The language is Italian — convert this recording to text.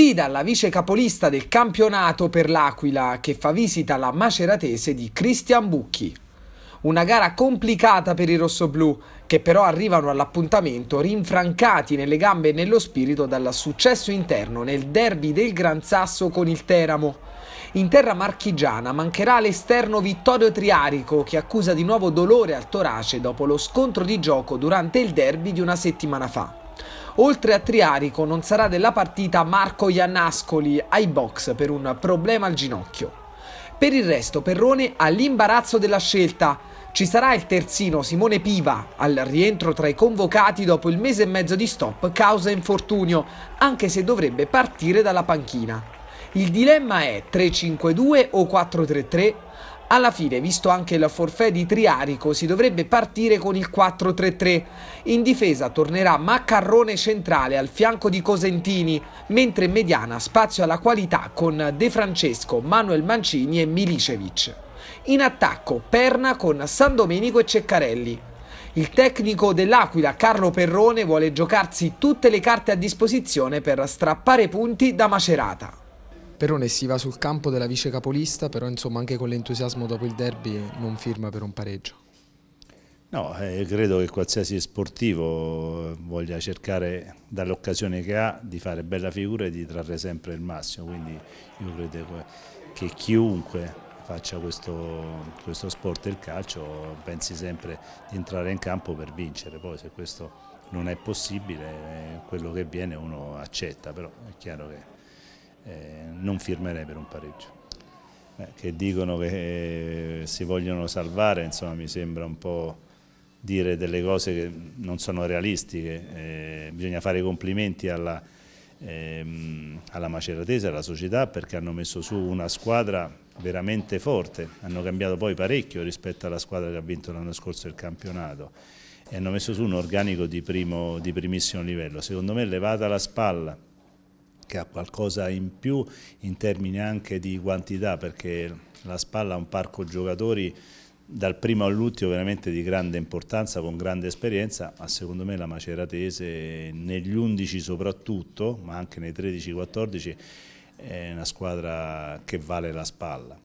sfida alla vice capolista del campionato per l'Aquila che fa visita alla maceratese di Cristian Bucchi. Una gara complicata per i rossoblù, che però arrivano all'appuntamento rinfrancati nelle gambe e nello spirito dal successo interno nel derby del Gran Sasso con il Teramo. In terra marchigiana mancherà l'esterno Vittorio Triarico, che accusa di nuovo dolore al torace dopo lo scontro di gioco durante il derby di una settimana fa. Oltre a Triarico non sarà della partita Marco Iannascoli ai box per un problema al ginocchio. Per il resto Perrone ha l'imbarazzo della scelta. Ci sarà il terzino Simone Piva al rientro tra i convocati dopo il mese e mezzo di stop causa infortunio, anche se dovrebbe partire dalla panchina. Il dilemma è 3-5-2 o 4-3-3? Alla fine, visto anche il forfè di Triarico, si dovrebbe partire con il 4-3-3. In difesa tornerà Maccarrone centrale al fianco di Cosentini, mentre in mediana spazio alla qualità con De Francesco, Manuel Mancini e Milicevic. In attacco Perna con San Domenico e Ceccarelli. Il tecnico dell'Aquila Carlo Perrone vuole giocarsi tutte le carte a disposizione per strappare punti da Macerata. Perone si va sul campo della vice capolista, però insomma anche con l'entusiasmo dopo il derby non firma per un pareggio. No, eh, credo che qualsiasi sportivo voglia cercare dall'occasione che ha di fare bella figura e di trarre sempre il massimo, quindi io credo che chiunque faccia questo, questo sport del calcio pensi sempre di entrare in campo per vincere, poi se questo non è possibile eh, quello che viene uno accetta, però è chiaro che eh, non firmerei per un pareggio. Eh, che dicono che eh, si vogliono salvare, insomma mi sembra un po' dire delle cose che non sono realistiche, eh, bisogna fare complimenti alla, ehm, alla Maceratese, alla società perché hanno messo su una squadra veramente forte, hanno cambiato poi parecchio rispetto alla squadra che ha vinto l'anno scorso il campionato e hanno messo su un organico di, primo, di primissimo livello, secondo me levata la spalla che ha qualcosa in più in termini anche di quantità perché la Spalla ha un parco giocatori dal primo all'ultimo veramente di grande importanza, con grande esperienza, ma secondo me la Maceratese negli 11 soprattutto, ma anche nei 13-14, è una squadra che vale la spalla.